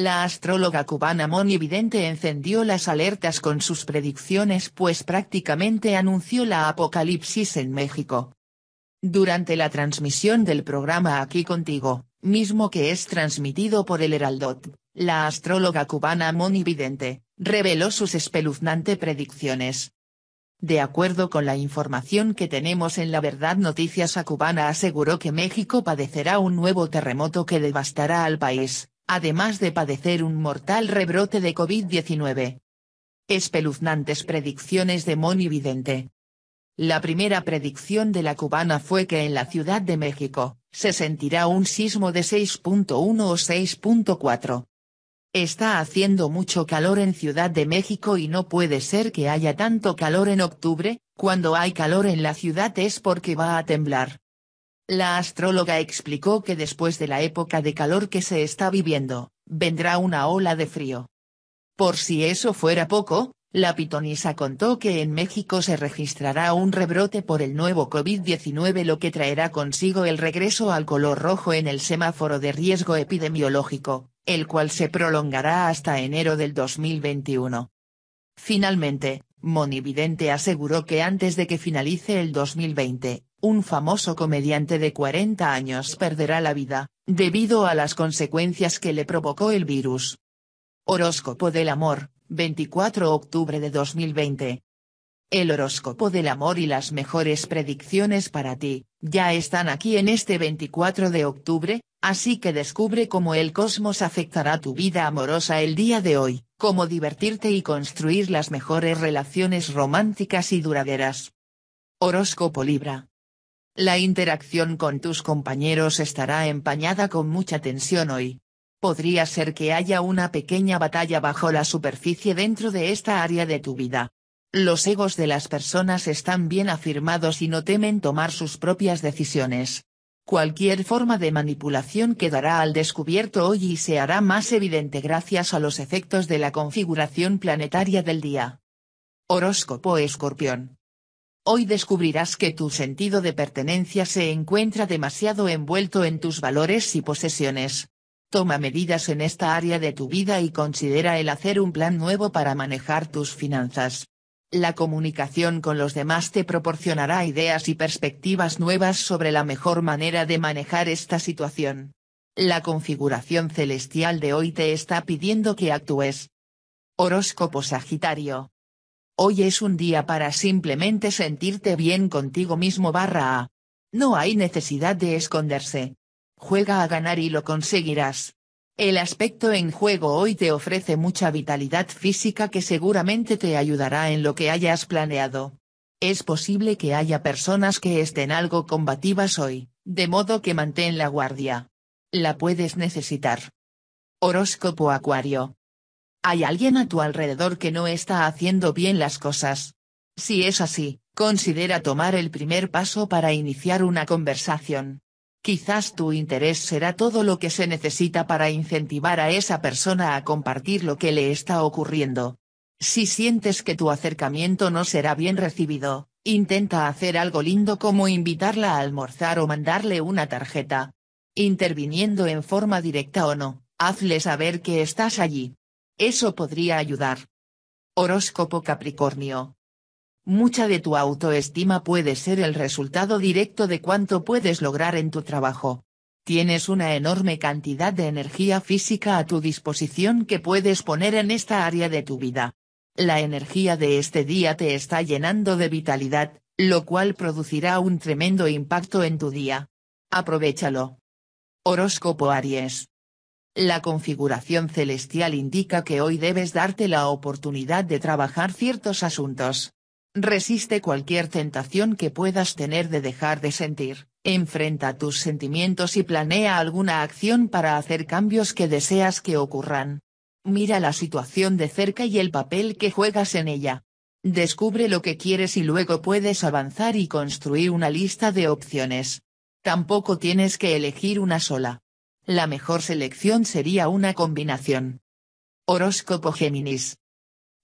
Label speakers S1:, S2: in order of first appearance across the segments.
S1: La astróloga cubana Moni Vidente encendió las alertas con sus predicciones pues prácticamente anunció la apocalipsis en México. Durante la transmisión del programa Aquí Contigo, mismo que es transmitido por el Heraldot, la astróloga cubana Moni Vidente, reveló sus espeluznantes predicciones. De acuerdo con la información que tenemos en La Verdad Noticias a Cubana aseguró que México padecerá un nuevo terremoto que devastará al país además de padecer un mortal rebrote de COVID-19. Espeluznantes predicciones de Moni Vidente. La primera predicción de la cubana fue que en la Ciudad de México, se sentirá un sismo de 6.1 o 6.4. Está haciendo mucho calor en Ciudad de México y no puede ser que haya tanto calor en octubre, cuando hay calor en la ciudad es porque va a temblar. La astróloga explicó que después de la época de calor que se está viviendo, vendrá una ola de frío. Por si eso fuera poco, la pitonisa contó que en México se registrará un rebrote por el nuevo COVID-19 lo que traerá consigo el regreso al color rojo en el semáforo de riesgo epidemiológico, el cual se prolongará hasta enero del 2021. Finalmente, Monividente aseguró que antes de que finalice el 2020, un famoso comediante de 40 años perderá la vida, debido a las consecuencias que le provocó el virus. Horóscopo del amor, 24 de octubre de 2020. El horóscopo del amor y las mejores predicciones para ti, ya están aquí en este 24 de octubre, así que descubre cómo el cosmos afectará tu vida amorosa el día de hoy, cómo divertirte y construir las mejores relaciones románticas y duraderas. Horóscopo Libra. La interacción con tus compañeros estará empañada con mucha tensión hoy. Podría ser que haya una pequeña batalla bajo la superficie dentro de esta área de tu vida. Los egos de las personas están bien afirmados y no temen tomar sus propias decisiones. Cualquier forma de manipulación quedará al descubierto hoy y se hará más evidente gracias a los efectos de la configuración planetaria del día. Horóscopo Escorpión hoy descubrirás que tu sentido de pertenencia se encuentra demasiado envuelto en tus valores y posesiones. Toma medidas en esta área de tu vida y considera el hacer un plan nuevo para manejar tus finanzas. La comunicación con los demás te proporcionará ideas y perspectivas nuevas sobre la mejor manera de manejar esta situación. La configuración celestial de hoy te está pidiendo que actúes. Horóscopo Sagitario Hoy es un día para simplemente sentirte bien contigo mismo barra A. No hay necesidad de esconderse. Juega a ganar y lo conseguirás. El aspecto en juego hoy te ofrece mucha vitalidad física que seguramente te ayudará en lo que hayas planeado. Es posible que haya personas que estén algo combativas hoy, de modo que mantén la guardia. La puedes necesitar. Horóscopo Acuario. Hay alguien a tu alrededor que no está haciendo bien las cosas. Si es así, considera tomar el primer paso para iniciar una conversación. Quizás tu interés será todo lo que se necesita para incentivar a esa persona a compartir lo que le está ocurriendo. Si sientes que tu acercamiento no será bien recibido, intenta hacer algo lindo como invitarla a almorzar o mandarle una tarjeta. Interviniendo en forma directa o no, hazle saber que estás allí. Eso podría ayudar. Horóscopo Capricornio. Mucha de tu autoestima puede ser el resultado directo de cuánto puedes lograr en tu trabajo. Tienes una enorme cantidad de energía física a tu disposición que puedes poner en esta área de tu vida. La energía de este día te está llenando de vitalidad, lo cual producirá un tremendo impacto en tu día. Aprovechalo. Horóscopo Aries. La configuración celestial indica que hoy debes darte la oportunidad de trabajar ciertos asuntos. Resiste cualquier tentación que puedas tener de dejar de sentir, enfrenta tus sentimientos y planea alguna acción para hacer cambios que deseas que ocurran. Mira la situación de cerca y el papel que juegas en ella. Descubre lo que quieres y luego puedes avanzar y construir una lista de opciones. Tampoco tienes que elegir una sola la mejor selección sería una combinación. Horóscopo Géminis.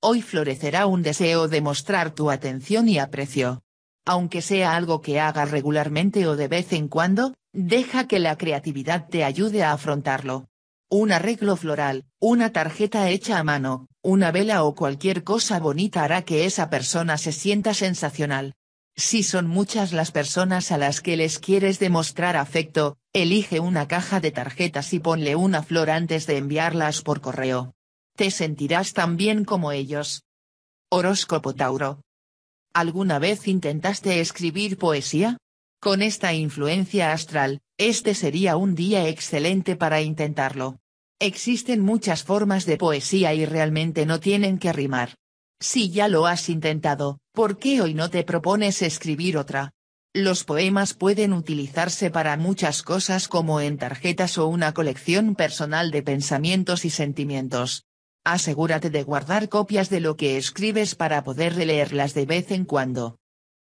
S1: Hoy florecerá un deseo de mostrar tu atención y aprecio. Aunque sea algo que hagas regularmente o de vez en cuando, deja que la creatividad te ayude a afrontarlo. Un arreglo floral, una tarjeta hecha a mano, una vela o cualquier cosa bonita hará que esa persona se sienta sensacional. Si son muchas las personas a las que les quieres demostrar afecto, elige una caja de tarjetas y ponle una flor antes de enviarlas por correo. Te sentirás tan bien como ellos. Horóscopo Tauro. ¿Alguna vez intentaste escribir poesía? Con esta influencia astral, este sería un día excelente para intentarlo. Existen muchas formas de poesía y realmente no tienen que rimar. Si ya lo has intentado, ¿por qué hoy no te propones escribir otra? Los poemas pueden utilizarse para muchas cosas como en tarjetas o una colección personal de pensamientos y sentimientos. Asegúrate de guardar copias de lo que escribes para poder releerlas de vez en cuando.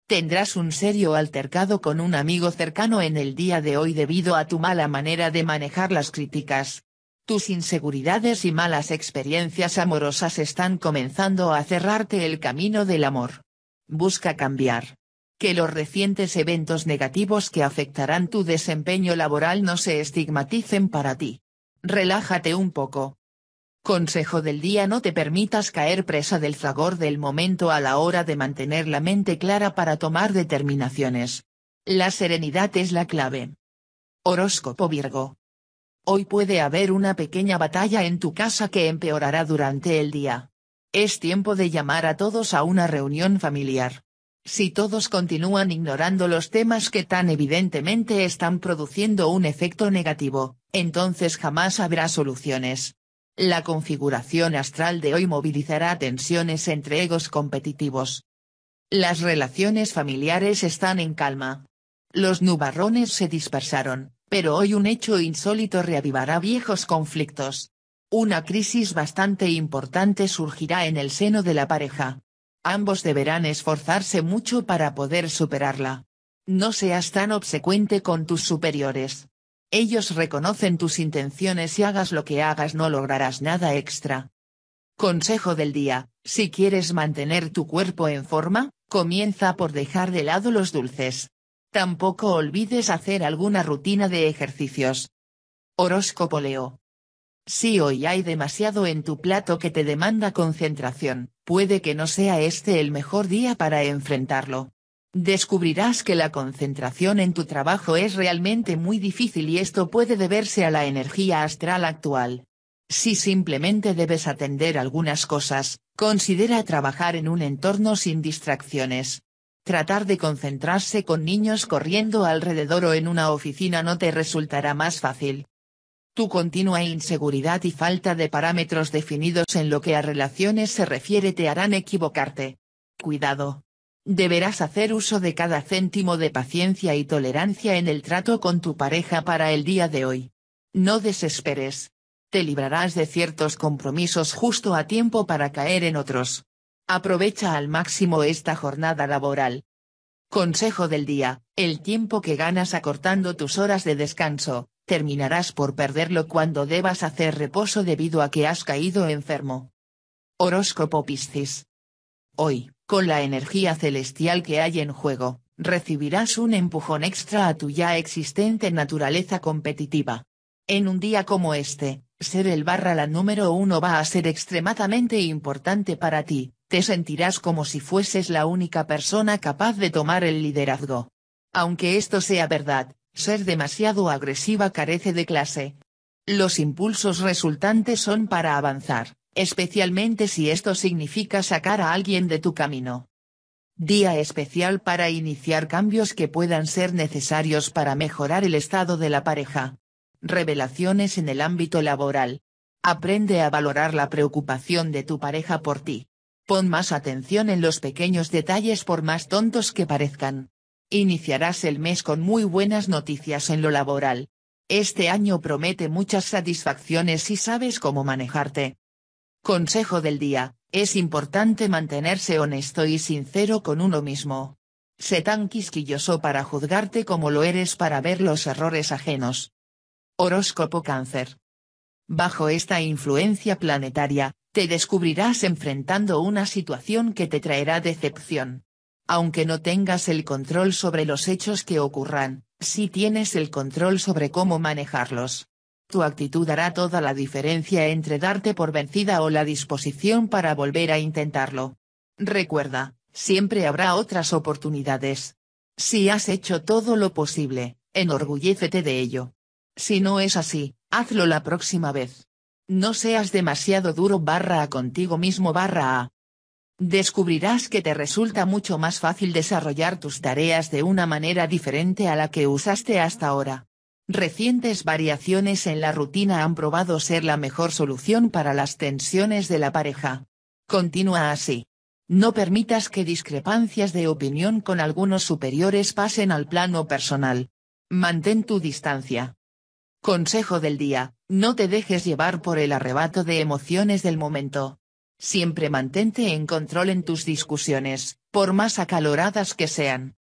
S1: Tendrás un serio altercado con un amigo cercano en el día de hoy debido a tu mala manera de manejar las críticas. Tus inseguridades y malas experiencias amorosas están comenzando a cerrarte el camino del amor. Busca cambiar. Que los recientes eventos negativos que afectarán tu desempeño laboral no se estigmaticen para ti. Relájate un poco. Consejo del día No te permitas caer presa del fragor del momento a la hora de mantener la mente clara para tomar determinaciones. La serenidad es la clave. Horóscopo Virgo Hoy puede haber una pequeña batalla en tu casa que empeorará durante el día. Es tiempo de llamar a todos a una reunión familiar. Si todos continúan ignorando los temas que tan evidentemente están produciendo un efecto negativo, entonces jamás habrá soluciones. La configuración astral de hoy movilizará tensiones entre egos competitivos. Las relaciones familiares están en calma. Los nubarrones se dispersaron, pero hoy un hecho insólito reavivará viejos conflictos. Una crisis bastante importante surgirá en el seno de la pareja. Ambos deberán esforzarse mucho para poder superarla. No seas tan obsecuente con tus superiores. Ellos reconocen tus intenciones y hagas lo que hagas no lograrás nada extra. Consejo del día, si quieres mantener tu cuerpo en forma, comienza por dejar de lado los dulces. Tampoco olvides hacer alguna rutina de ejercicios. Horóscopo Leo. Si hoy hay demasiado en tu plato que te demanda concentración, puede que no sea este el mejor día para enfrentarlo. Descubrirás que la concentración en tu trabajo es realmente muy difícil y esto puede deberse a la energía astral actual. Si simplemente debes atender algunas cosas, considera trabajar en un entorno sin distracciones. Tratar de concentrarse con niños corriendo alrededor o en una oficina no te resultará más fácil. Tu continua inseguridad y falta de parámetros definidos en lo que a relaciones se refiere te harán equivocarte. Cuidado. Deberás hacer uso de cada céntimo de paciencia y tolerancia en el trato con tu pareja para el día de hoy. No desesperes. Te librarás de ciertos compromisos justo a tiempo para caer en otros. Aprovecha al máximo esta jornada laboral. Consejo del día, el tiempo que ganas acortando tus horas de descanso, terminarás por perderlo cuando debas hacer reposo debido a que has caído enfermo. Horóscopo Piscis. Hoy, con la energía celestial que hay en juego, recibirás un empujón extra a tu ya existente naturaleza competitiva. En un día como este, ser el barra la número uno va a ser extremadamente importante para ti, te sentirás como si fueses la única persona capaz de tomar el liderazgo. Aunque esto sea verdad, ser demasiado agresiva carece de clase. Los impulsos resultantes son para avanzar, especialmente si esto significa sacar a alguien de tu camino. Día especial para iniciar cambios que puedan ser necesarios para mejorar el estado de la pareja. Revelaciones en el ámbito laboral. Aprende a valorar la preocupación de tu pareja por ti. Pon más atención en los pequeños detalles por más tontos que parezcan. Iniciarás el mes con muy buenas noticias en lo laboral. Este año promete muchas satisfacciones si sabes cómo manejarte. Consejo del día, es importante mantenerse honesto y sincero con uno mismo. Sé tan quisquilloso para juzgarte como lo eres para ver los errores ajenos. Horóscopo Cáncer. Bajo esta influencia planetaria, te descubrirás enfrentando una situación que te traerá decepción. Aunque no tengas el control sobre los hechos que ocurran, sí tienes el control sobre cómo manejarlos. Tu actitud hará toda la diferencia entre darte por vencida o la disposición para volver a intentarlo. Recuerda, siempre habrá otras oportunidades. Si has hecho todo lo posible, enorgullécete de ello. Si no es así, hazlo la próxima vez. No seas demasiado duro barra a contigo mismo barra a. Descubrirás que te resulta mucho más fácil desarrollar tus tareas de una manera diferente a la que usaste hasta ahora. Recientes variaciones en la rutina han probado ser la mejor solución para las tensiones de la pareja. Continúa así. No permitas que discrepancias de opinión con algunos superiores pasen al plano personal. Mantén tu distancia. Consejo del día, no te dejes llevar por el arrebato de emociones del momento. Siempre mantente en control en tus discusiones, por más acaloradas que sean.